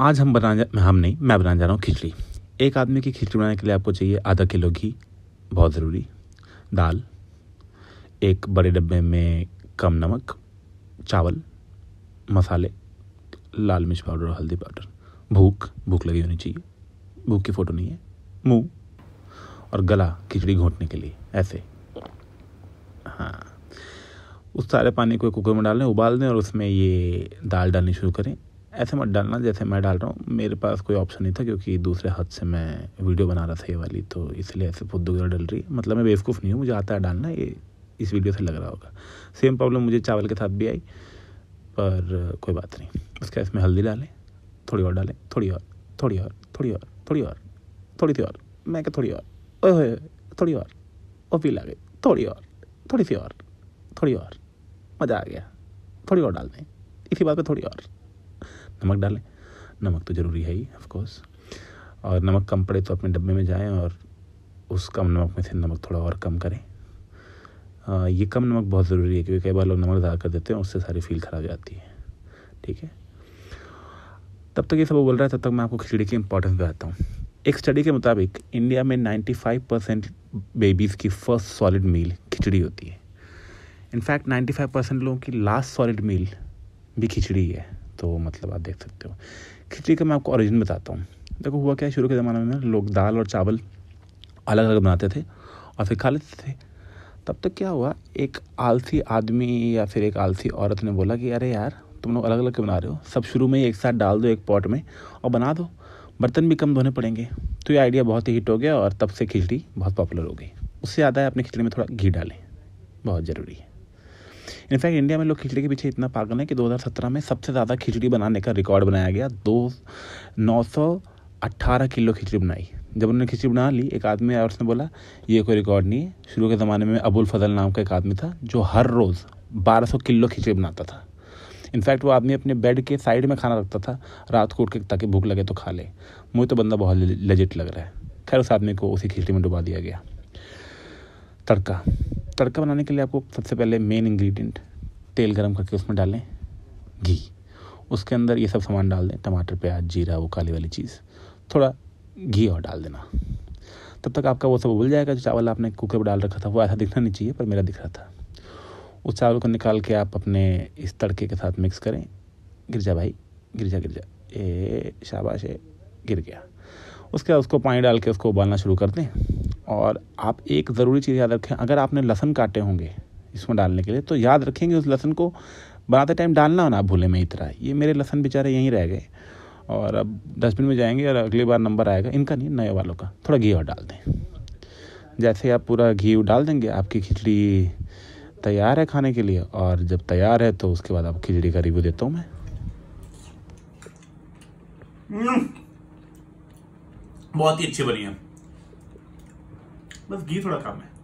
आज हम जा हम नहीं मैं बनाने जा रहा हूँ खिचड़ी एक आदमी की खिचड़ी बनाने के लिए आपको चाहिए आधा किलो घी बहुत ज़रूरी दाल एक बड़े डब्बे में कम नमक चावल मसाले लाल मिर्च पाउडर और हल्दी पाउडर भूख भूख लगी होनी चाहिए भूख की फ़ोटो नहीं है मुंह और गला खिचड़ी घोंटने के लिए ऐसे हाँ उस सारे पानी को कुकर में डालें उबाल दें और उसमें ये दाल डालनी शुरू करें ऐसे मत डालना जैसे मैं डाल रहा हूँ मेरे पास कोई ऑप्शन नहीं था क्योंकि दूसरे हाथ से मैं वीडियो बना रहा था ये वाली तो इसलिए ऐसे बहुत वगैरह डल रही है मतलब मैं बेवकूफ़ नहीं हूँ मुझे आता है डालना ये इस वीडियो से लग रहा होगा सेम प्रॉब्लम मुझे चावल के साथ भी आई पर कोई बात नहीं उसके बाद इसमें हल्दी डालें थोड़ी और डालें थोड़ी और थोड़ी और थोड़ी और थोड़ी और थोड़ी सी और मैं क्या थोड़ी और ओह थोड़ी और ओ पी ला थोड़ी और थोड़ी सी और थोड़ी और मज़ा आ गया थोड़ी और डाल दें इसी बात पर थोड़ी और नमक डालें नमक तो ज़रूरी है ही ऑफकोर्स और नमक कम पड़े तो अपने डब्बे में जाएं और उस कम नमक में से नमक थोड़ा और कम करें आ, ये कम नमक बहुत ज़रूरी है क्योंकि कई बार लोग नमक ज़्यादा कर देते हैं उससे सारी फील ख़राब जाती है ठीक है तब तक ये सब बोल रहा है तब तक मैं आपको खिचड़ी की इंपॉर्टेंस बताता हूँ एक स्टडी के मुताबिक इंडिया में 95 परसेंट बेबीज़ की फर्स्ट सॉलिड मील खिचड़ी होती है इनफैक्ट फाइव परसेंट लोगों की लास्ट सॉलिड मील भी खिचड़ी है तो मतलब आप देख सकते हो खिचड़ी का मैं आपको ओरिजिन बताता हूँ देखो हुआ क्या है शुरू के ज़माने में लोग दाल और चावल अलग अलग बनाते थे और फिर खा लेते थे तब तक तो क्या हुआ एक आलसी आदमी या फिर एक आलसी औरत ने बोला कि अरे यार तुम लोग अलग अलग के बना रहे हो सब शुरू में ही एक साथ डाल दो एक पॉट में और बना दो बर्तन भी कम धोने पड़ेंगे तो ये आइडिया बहुत ही हिट हो गया और तब से खिचड़ी बहुत पॉपुलर हो गई उससे ज़्यादा है अपनी खिचड़ी में थोड़ा घी डालें बहुत ज़रूरी है इनफैक्ट इंडिया में लोग खिचड़ी के पीछे इतना पागल है कि 2017 में सबसे ज़्यादा खिचड़ी बनाने का रिकॉर्ड बनाया गया दो नौ सौ अट्ठारह किलो खिचड़ी बनाई जब उन्होंने खिचड़ी बना ली एक आदमी आया उसने बोला ये कोई रिकॉर्ड नहीं है शुरू के ज़माने में अबुल फजल नाम का एक आदमी था जो हर रोज़ 1200 किलो खिचड़ी बनाता था इनफैक्ट वो आदमी अपने बेड के साइड में खाना रखता था रात को उठ के ताकि भूख लगे तो खा ले मुझे तो बंदा बहुत लजिट लग रहा है खैर उस आदमी को उसी खिचड़ी में डुबा दिया गया तड़का तड़का बनाने के लिए आपको सबसे पहले मेन इंग्रेडिएंट तेल गरम करके उसमें डाल लें घी उसके अंदर ये सब सामान डाल दें टमाटर प्याज जीरा वो काली वाली चीज़ थोड़ा घी और डाल देना तब तक आपका वो सब उबल जाएगा जो चावल आपने कुकर पर डाल रखा था वो ऐसा दिखना नहीं चाहिए पर मेरा दिख रहा था उस चावल को निकाल के आप अपने इस तड़के के साथ मिक्स करें गिरजा भाई गिरजा गिरजा ए शाबाश है गिर गया उसके बाद उसको पानी डाल के उसको उबालना शुरू कर दें और आप एक ज़रूरी चीज़ याद रखें अगर आपने लहसन काटे होंगे इसमें डालने के लिए तो याद रखेंगे उस लहसन को बनाते टाइम डालना ना भूलें मेरी तरह ये मेरे लहसन बेचारे यहीं रह गए और अब डस्टबिन में जाएंगे और अगली बार नंबर आएगा इनका नहीं नए वालों का थोड़ा घी और डाल दें जैसे आप पूरा घी डाल देंगे आपकी खिचड़ी तैयार है खाने के लिए और जब तैयार है तो उसके बाद आप खिचड़ी का रिव्यू देता हूँ मैं हम्म। बहुत ही अच्छी बनी है बस घी थोड़ा कम है